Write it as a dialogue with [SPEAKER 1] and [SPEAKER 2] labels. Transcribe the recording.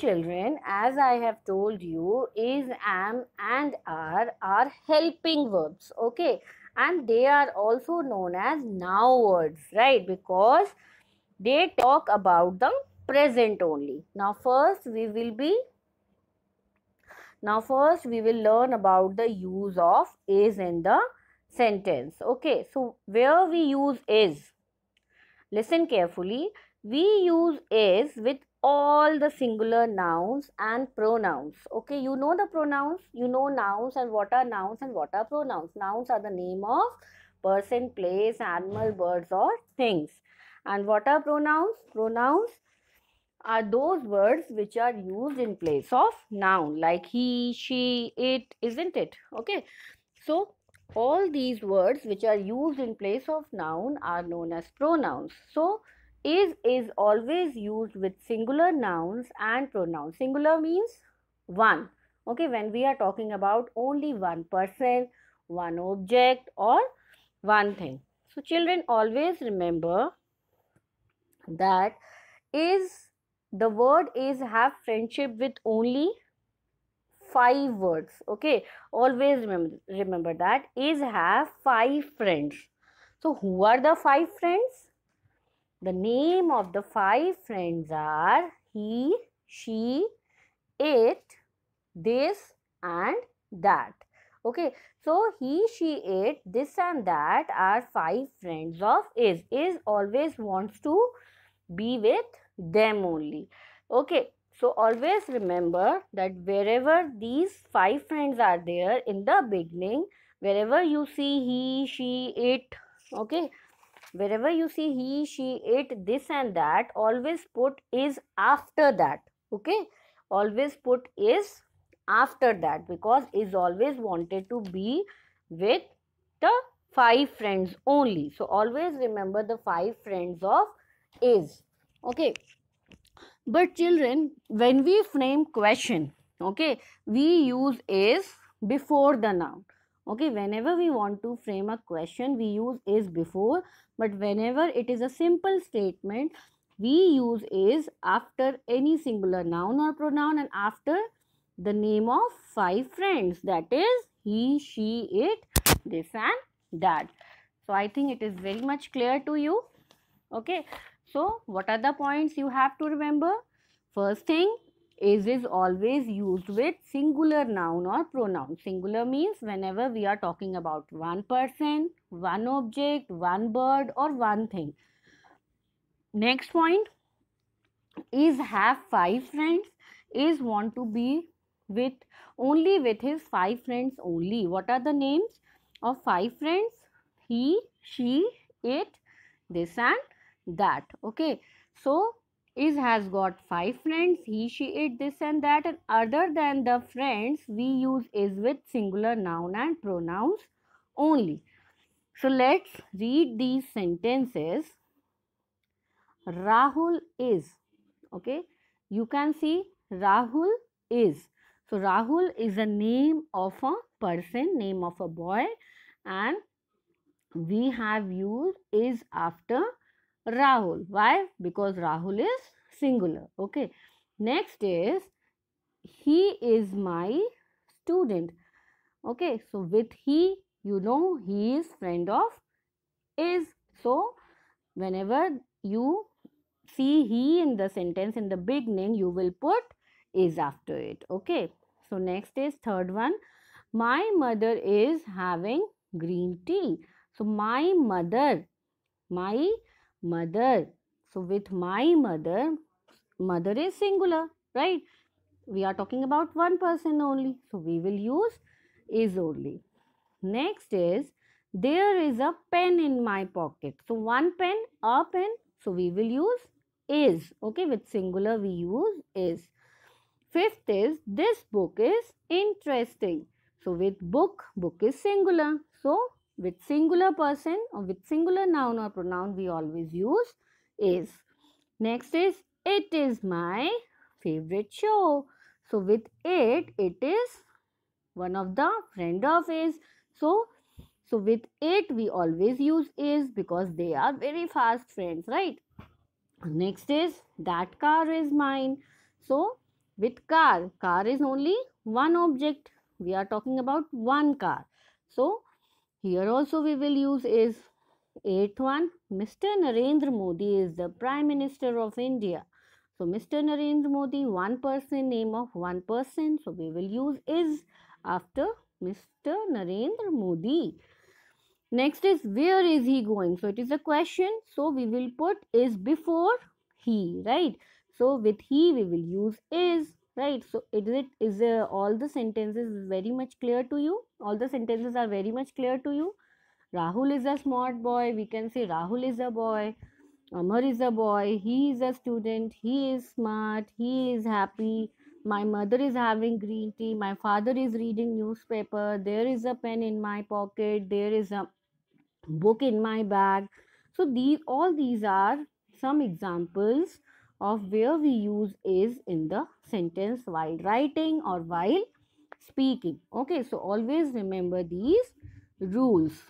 [SPEAKER 1] children, as I have told you, is, am, and are are helping verbs. Okay. And they are also known as now words, right? Because they talk about the present only. Now, first we will be now first we will learn about the use of is in the sentence. Okay, so where we use is. Listen carefully. We use is with all the singular nouns and pronouns okay you know the pronouns you know nouns and what are nouns and what are pronouns nouns are the name of person place animal birds or things and what are pronouns pronouns are those words which are used in place of noun like he she it isn't it okay so all these words which are used in place of noun are known as pronouns so is is always used with singular nouns and pronouns. Singular means one. Okay, when we are talking about only one person, one object or one thing. So children always remember that is the word is have friendship with only five words okay always remember remember that is have five friends so who are the five friends the name of the five friends are he, she, it, this and that. Okay, so he, she, it, this and that are five friends of is. Is always wants to be with them only. Okay, so always remember that wherever these five friends are there in the beginning, wherever you see he, she, it, okay, wherever you see he she it this and that always put is after that okay always put is after that because is always wanted to be with the five friends only so always remember the five friends of is okay but children when we frame question okay we use is before the noun okay whenever we want to frame a question we use is before but whenever it is a simple statement we use is after any singular noun or pronoun and after the name of five friends that is he she it this and that so i think it is very much clear to you okay so what are the points you have to remember first thing is is always used with singular noun or pronoun. Singular means whenever we are talking about one person, one object, one bird or one thing. Next point is have five friends is want to be with only with his five friends only. What are the names of five friends? He, she, it, this and that. Okay. So, is has got five friends he she it this and that and other than the friends we use is with singular noun and pronouns only so let's read these sentences rahul is okay you can see rahul is so rahul is a name of a person name of a boy and we have used is after Rahul. Why? Because Rahul is singular. Okay. Next is he is my student. Okay. So with he, you know he is friend of is. So whenever you see he in the sentence in the beginning, you will put is after it. Okay. So next is third one. My mother is having green tea. So my mother, my mother. So with my mother, mother is singular, right? We are talking about one person only. So we will use is only. Next is there is a pen in my pocket. So one pen, a pen. So we will use is. Okay, with singular we use is. Fifth is this book is interesting. So with book, book is singular. So with singular person or with singular noun or pronoun we always use is. Next is it is my favorite show. So with it, it is one of the friend of is. So so with it we always use is because they are very fast friends, right? Next is that car is mine. So with car, car is only one object. We are talking about one car. So here also we will use is eighth one. Mr. Narendra Modi is the Prime Minister of India. So Mr. Narendra Modi, one person, name of one person. So we will use is after Mr. Narendra Modi. Next is where is he going? So it is a question. So we will put is before he, right? So with he we will use is right so is it is uh, all the sentences very much clear to you all the sentences are very much clear to you rahul is a smart boy we can say rahul is a boy amar is a boy he is a student he is smart he is happy my mother is having green tea my father is reading newspaper there is a pen in my pocket there is a book in my bag so these all these are some examples of where we use is in the sentence while writing or while speaking. Okay, so always remember these rules.